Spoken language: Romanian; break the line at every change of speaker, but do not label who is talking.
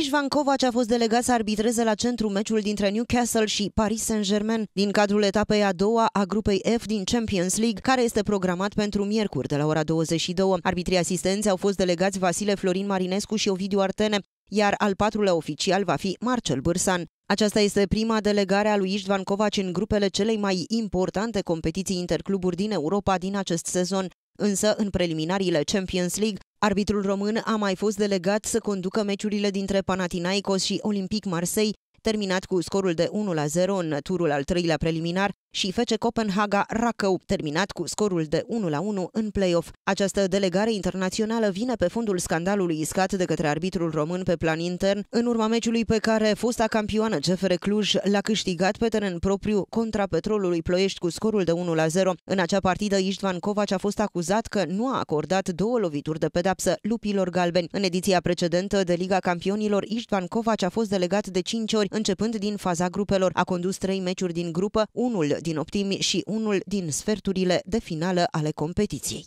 Ișvan Kovac a fost delegat să arbitreze la centru meciul dintre Newcastle și Paris Saint-Germain din cadrul etapei a doua a grupei F din Champions League, care este programat pentru miercuri de la ora 22. Arbitrii asistenți au fost delegați Vasile Florin Marinescu și Ovidiu Artene, iar al patrulea oficial va fi Marcel Bârsan. Aceasta este prima delegare a lui Ișvan Kovac în grupele celei mai importante competiții intercluburi din Europa din acest sezon. Însă, în preliminariile Champions League, arbitrul român a mai fost delegat să conducă meciurile dintre Panathinaikos și Olympic Marseille, terminat cu scorul de 1-0 în turul al treilea preliminar, și fece Copenhaga Racău, terminat cu scorul de 1 la 1 în play-off. Această delegare internațională vine pe fundul scandalului iscat de către arbitrul român pe plan intern în urma meciului pe care fosta campioană CFR Cluj l-a câștigat pe teren propriu contra Petrolului Ploiești cu scorul de 1 la 0. În acea partidă, Istvan Kovac a fost acuzat că nu a acordat două lovituri de pedapsă lupilor galbeni. În ediția precedentă de Liga Campionilor, Istvan Kovac a fost delegat de 5 ori, începând din faza grupelor. A condus 3 meciuri din grupă, unul din optimi și unul din sferturile de finală ale competiției.